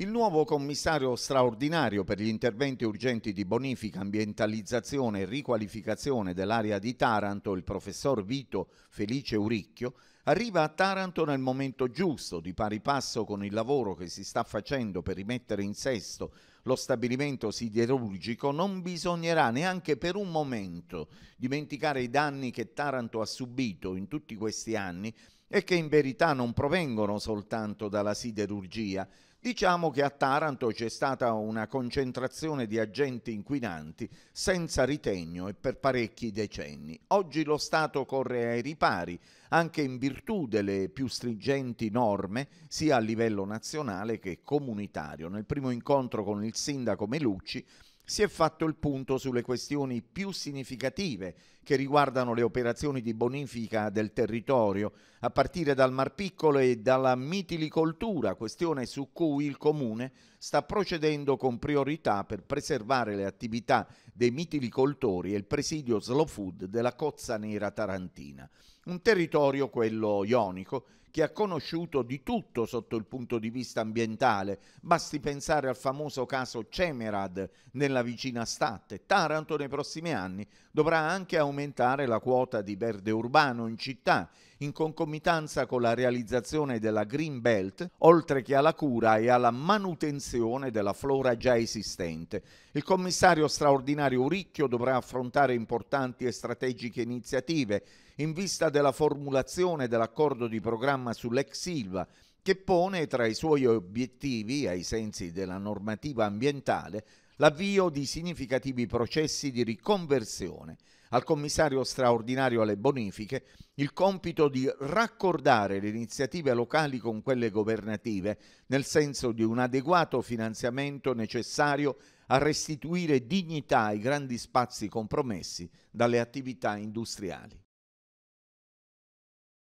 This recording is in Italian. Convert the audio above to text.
Il nuovo commissario straordinario per gli interventi urgenti di bonifica, ambientalizzazione e riqualificazione dell'area di Taranto, il professor Vito Felice Uricchio, arriva a Taranto nel momento giusto, di pari passo con il lavoro che si sta facendo per rimettere in sesto lo stabilimento siderurgico, non bisognerà neanche per un momento dimenticare i danni che Taranto ha subito in tutti questi anni e che in verità non provengono soltanto dalla siderurgia, Diciamo che a Taranto c'è stata una concentrazione di agenti inquinanti senza ritegno e per parecchi decenni. Oggi lo Stato corre ai ripari, anche in virtù delle più stringenti norme, sia a livello nazionale che comunitario. Nel primo incontro con il sindaco Melucci si è fatto il punto sulle questioni più significative che riguardano le operazioni di bonifica del territorio, a partire dal Mar Piccolo e dalla mitilicoltura, questione su cui il Comune sta procedendo con priorità per preservare le attività dei mitilicoltori e il presidio slow food della Cozza Nera Tarantina. Un territorio, quello ionico, che ha conosciuto di tutto sotto il punto di vista ambientale. Basti pensare al famoso caso Cemerad nella vicina Statte. Taranto nei prossimi anni dovrà anche aumentare la quota di verde urbano in città, in concomitanza con la realizzazione della Green Belt, oltre che alla cura e alla manutenzione della flora già esistente. Il commissario straordinario Uricchio dovrà affrontare importanti e strategiche iniziative in vista della formulazione dell'accordo di programma programma sull'ex Silva che pone tra i suoi obiettivi, ai sensi della normativa ambientale, l'avvio di significativi processi di riconversione. Al commissario straordinario alle bonifiche il compito di raccordare le iniziative locali con quelle governative, nel senso di un adeguato finanziamento necessario a restituire dignità ai grandi spazi compromessi dalle attività industriali.